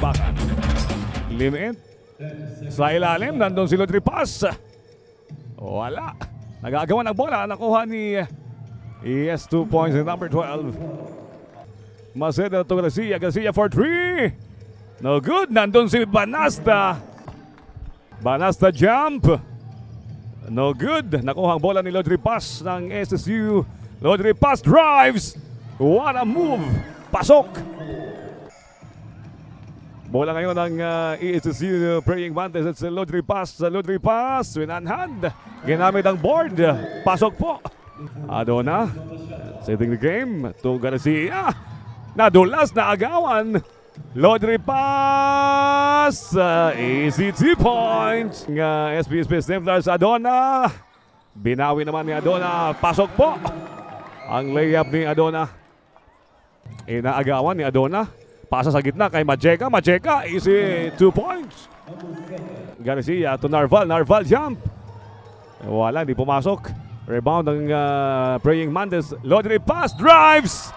Bakbakan. Liniit. Sa ilalim, nandun si Lodri Paz. Wala. Nagagawa ng bola. Nakuha ni ES eh, e 2 points in number 12. Maceda to Garcia. Garcia for 3. No good. Nandun si Banasta. Banasta jump. No good. Nakuha ang bola ni Lodri Paz ng SSU. Lodri Paz drives. What a move. Pasok. Bola ngayon ng uh, ah, ESC Praying Mantis at sa Lodri Pass. Sa Lodri Pass, hand. Ginamit ang board. Pasok po. Adona, setting the game to Garcia. Nadulas na agawan. Lodri Pass. Uh, easy two points. Ng uh, SPS Templars Adona. Binawi naman ni Adona. Pasok po. Ang layup ni Adona. Inaagawan ni Adona. Pasa sa gitna kay Majeka. Majeka, easy. Two points. Garcia to Narval. Narval jump. Wala, hindi pumasok. Rebound ng uh, Praying Mandes. Lodri pass, drives!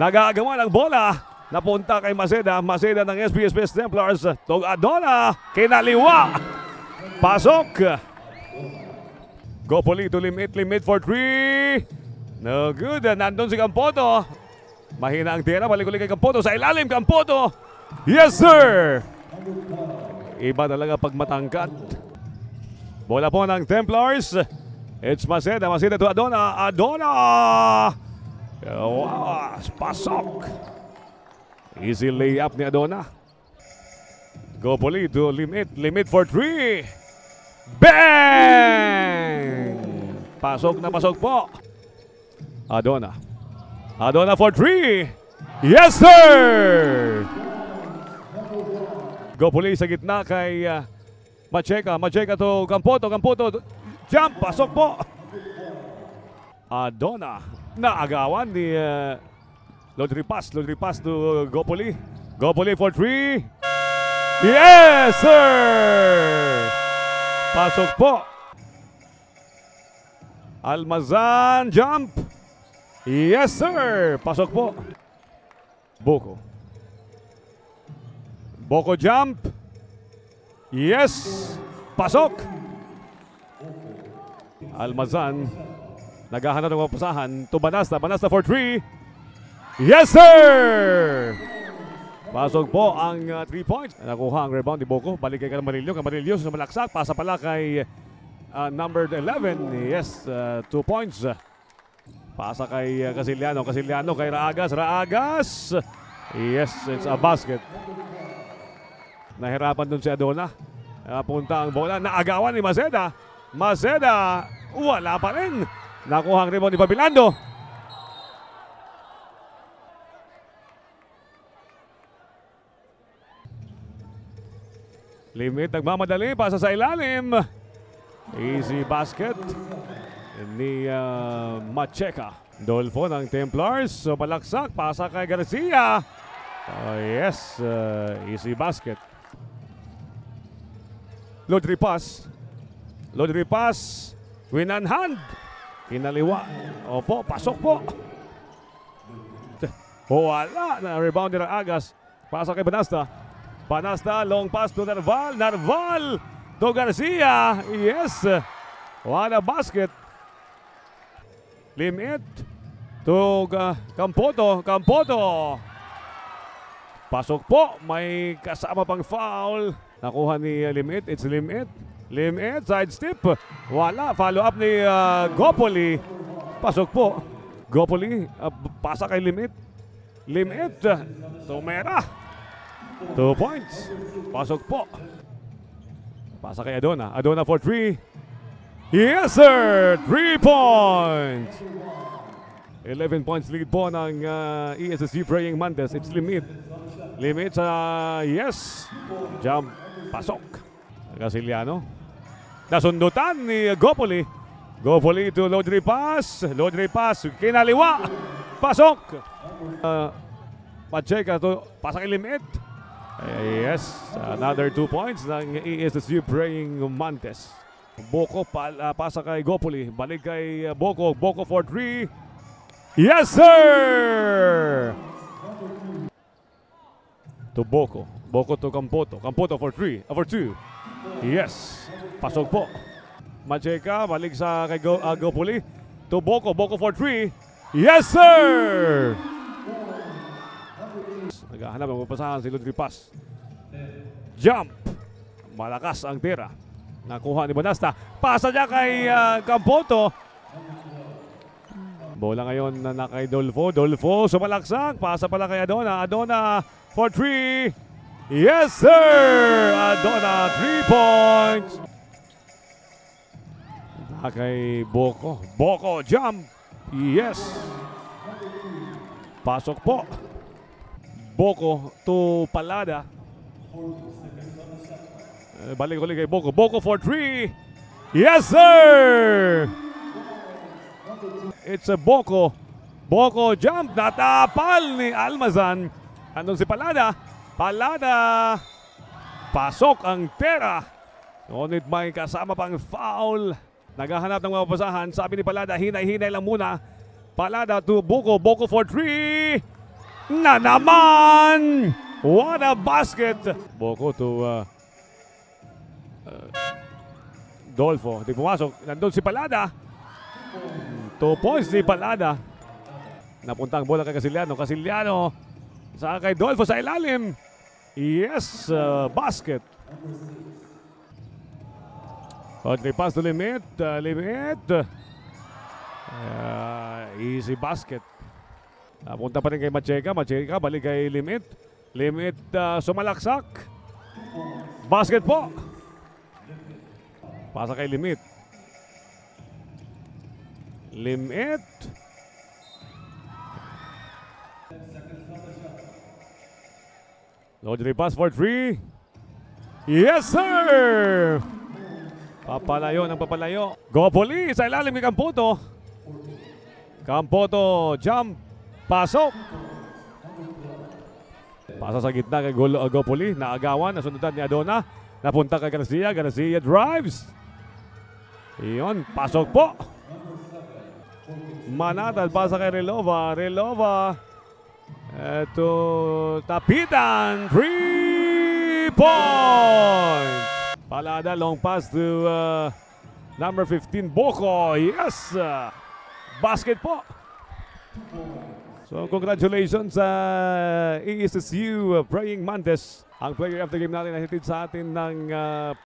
Nagagawa ng bola. Napunta kay Maceda. Maceda ng SBS Best Templars. Tog Adola. Kinaliwa. Pasok. to limit, limit for three. No good. Nandun si Campoto. Mahina ang tira. Balik-ulit kay Campoto. Sa ilalim, Campoto. Yes, sir! Iba talaga pag matangkat. Bola po ng Templars. It's Maceda. Maceda to Adona. Adona! Wow! Pasok! Easy layup ni Adona. Gopoli to limit. Limit for three. Bang! Pasok na pasok po. Adona. Adona for three. Yes, sir! Go Police sa gitna kay uh, Macheca. Macheca to Campoto. Campoto, jump, pasok po. Adona, naagawan ni uh, Lodri Pass. Lodri Pass to uh, Gopoli. Gopoli for three. Yes, sir! Pasok po. Almazan, jump. Yes, sir! Pasok po. Boko. Boko jump. Yes! Pasok! Almazan. Naghahanap ng mapasahan. Tubanasta. Banasta for three. Yes, sir! Pasok po ang 3 uh, three points. Nakuha ang rebound ni Boko. Balik kay Camarillo. Camarillo sa malaksak. Pasa pala kay uh, number 11. Yes, 2 uh, points. Pasa kay uh, Casiliano. Casiliano kay Raagas. Raagas! Yes, it's a basket. Nahirapan dun si Adona. Napunta ang bola. Naagawan ni Maceda. Maceda, wala pa rin. Nakuha ang rebound ni Pabilando. Limit, nagmamadali. Pasa sa ilalim. Easy basket ni uh, Macheca. Dolfo ng Templars. So palaksak, pasa kay Garcia. Uh, yes, uh, easy basket. Lodri pass. Lodri pass. and hand. Kinaliwa. Opo, pasok po. Wala. Na rebound ng Agas. Pasa kay Banasta. Banasta, long pass to Narval. Narval to Garcia. Yes. Wala basket. Limit to uh, ah, Campoto. Campoto. Pasok po. May kasama pang foul. Nakuha ni ah, Limit. It's Limit. Limit. Side step. Wala. Follow up ni uh, Gopoli. Pasok po. Gopoli. Uh, pasa kay Limit. Limit. Tumera. Two points. Pasok po. Pasa kay Adona. Adona for three. Yes sir! 3 points! 11 points lead po ng uh, ESSG Praying Mantes. It's limit. Limit sa uh, yes. Jump. Pasok. Casiliano. Nasundutan ni Gopoli. Gopoli to Lodri Pass. Lodri Pass. Kinaliwa. Pasok. Uh, Pacheca to pasang limit. Uh, yes. Another two points ng ESSG Praying Mantes. Boko pa, uh, ah, pasa kay Gopoli. Balik kay ah, Boko. Boko for 3. Yes, sir! To Boko. Boko to Campoto. Campoto for 3. Uh, ah, for 2. Yes. Pasok po. Macheka. Balik sa kay Go, uh, Gopoli. To Boko. Boko for 3. Yes, sir! Naghahanap ang mapasahan si Ludri Pass. Jump! Malakas ang tira. Nakuha ni Bonasta. Pasa niya kay uh, Campoto. Bola ngayon na, na kay Dolfo. Dolfo sumalaksak. Pasa pala kay Adona. Adona for three. Yes, sir! Adona, three points. Na kay Boko. Boko jump. Yes. Pasok po. Boko to Palada. Eh, balik ulit kay Boko. Boko for three. Yes, sir! It's a Boko. Boko jump. Natapal ni Almazan. Andun si Palada. Palada. Pasok ang Tera. Ngunit may kasama pang foul. Naghahanap ng mga pasahan. Sabi ni Palada, hinay-hinay lang muna. Palada to Boko. Boko for three. Na naman! What a basket! Boko to... Uh, eh, Dolfo, hindi pumasok. Nandun si Palada. Two points ni Palada. Napunta ang bola kay Casiliano. Casiliano sa kay Dolfo sa ilalim. Yes, uh, basket. Oddly pass to limit. Uh, limit. Uh, easy basket. Napunta pa rin kay Macheca. Macheca balik kay limit. Limit uh, sumalaksak. Basket po. Pasa kay Limit. Limit. Lodgery pass for three. Yes, sir! Papalayo ng papalayo. Go police! sa ilalim ni Campoto. Campoto jump. Pasok. Pasa sa gitna kay uh, Gopoli. Naagawan. Nasundan ni Adona. Napunta kay Garcia. Garcia drives. Iyon, pasok po. Manata at basa kay Relova. Relova. Eto, tapitan. Three point. Palada, long pass to uh, number 15, Boko. Yes. Uh, basket po. So congratulations sa uh, ESSU uh, Praying Mantis. Ang player of the game natin nahitin sa atin ng uh,